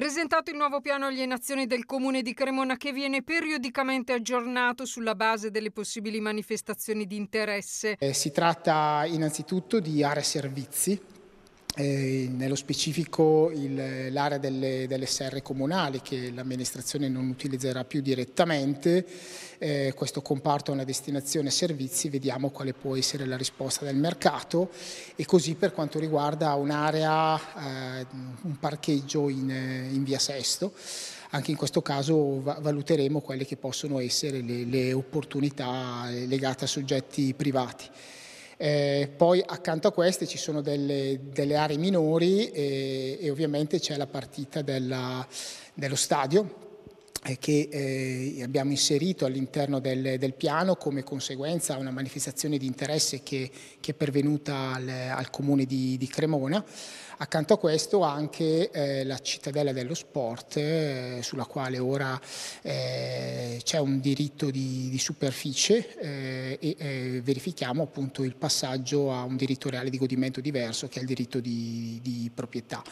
Presentato il nuovo piano alienazione del comune di Cremona che viene periodicamente aggiornato sulla base delle possibili manifestazioni di interesse. Eh, si tratta innanzitutto di aree servizi eh, nello specifico l'area delle, delle, serre comunali che l'amministrazione non utilizzerà più direttamente, eh, questo comparto ha una destinazione servizi, vediamo quale può essere la risposta del mercato e così per quanto riguarda un'area, eh, un parcheggio in, in, via Sesto, anche in questo caso va valuteremo quelle che possono essere le, le opportunità legate a soggetti privati. Eh, poi accanto a queste ci sono delle, delle aree minori e, e, ovviamente c'è la partita della, dello stadio eh, che eh, abbiamo inserito all'interno del, del, piano come conseguenza a una manifestazione di interesse che, che è pervenuta al, al comune di, di, Cremona. Accanto a questo anche eh, la cittadella dello sport eh, sulla quale ora eh, c'è un diritto di, di superficie eh, e eh, verifichiamo appunto il passaggio a un diritto reale di godimento diverso che è il diritto di, di proprietà.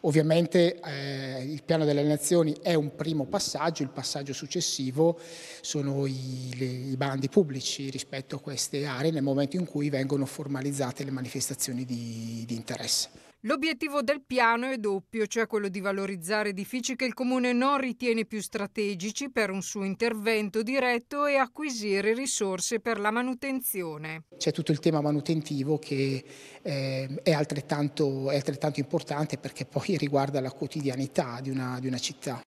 Ovviamente eh, il piano delle nazioni è un primo passaggio, il passaggio successivo sono i, le, i, bandi pubblici rispetto a queste aree nel momento in cui vengono formalizzate le manifestazioni di, di interesse. L'obiettivo del piano è doppio, cioè quello di valorizzare edifici che il Comune non ritiene più strategici per un suo intervento diretto e acquisire risorse per la manutenzione. C'è tutto il tema manutentivo che eh, è, altrettanto, è, altrettanto, importante perché poi riguarda la quotidianità di una, di una città.